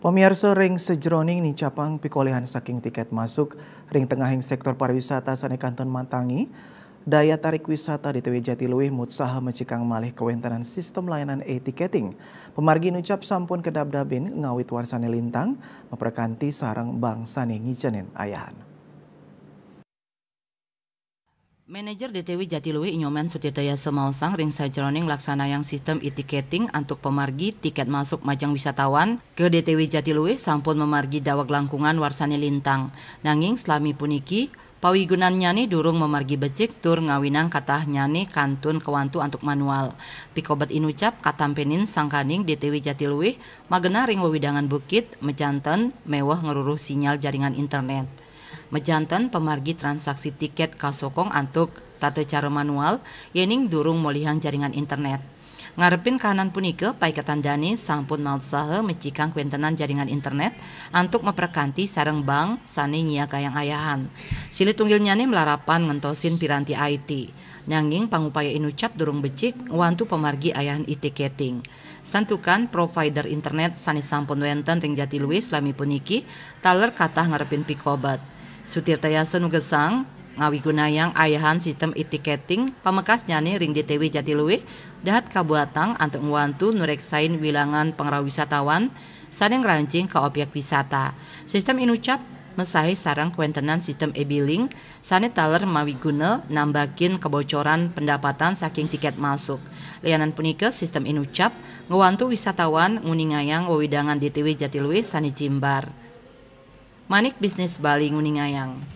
Pemirsa ring sejroning ni capang pikolehan saking tiket masuk ring tengah tengahing sektor pariwisata sane kanton Matangi daya tarik wisata di TW Jatilui mutsaha mencikang malih kewentanan sistem layanan e-ticketing. Pemargi nucap sampun kedab-dabin ngawit warsane lintang memperkanti sarang bangsane ngijenin ayahan. Manajer DTW Jatiluwi Inyoman Sudidaya Semausang ring sajroning laksana yang sistem e-ticketing untuk pemargi tiket masuk majang wisatawan ke DTW Jatiluwi sampun memargi dawak langkungan warsani lintang. Nanging selami puniki Pawigunan nyani durung memargi becik tur ngawinang katah nyani kantun kewantu untuk manual. Pikobat inucap katampenin sangkaning DTW Jatiluwi magena ring wewidangan bukit mecanten mewah ngeruruh sinyal jaringan internet. Mejantan pemargi transaksi tiket kasokong antuk tato cara manual yening durung molihang jaringan internet. Ngarepin kanan punike paikatan dani sampun maut sahe mecikan kuentenan jaringan internet antuk memperkanti sereng bank sani nyia kayang ayahan. Sili tunggil nyane melarapan ngentosin piranti IT. Nyanging pangupaya inucap durung becik wantu pemargi ayahan e-ticketing. Santukan provider internet sani sampun wenten ring jati luwis lami puniki taler kata ngarepin pikobat. Sutirtaya nugesang Ngawi Gunayang, Ayahan Sistem Etiketing, pemekas Nyani Ring DTW Jatiluwe, Dahat Kabuatang, Antuk Nguantu, Nureksain Wilangan Pengrau Wisatawan, Saneng Rancing ke obyek Wisata. Sistem Inucap mesahi sarang kuentenan sistem e-billing, sane taler mawi guna nambakin kebocoran pendapatan saking tiket masuk. Layanan punika sistem Inucap ngewantu wisatawan nguningayang wewidangan DTW Jatiluwe sani Jimbar. Manik Bisnis Bali Nguningayang.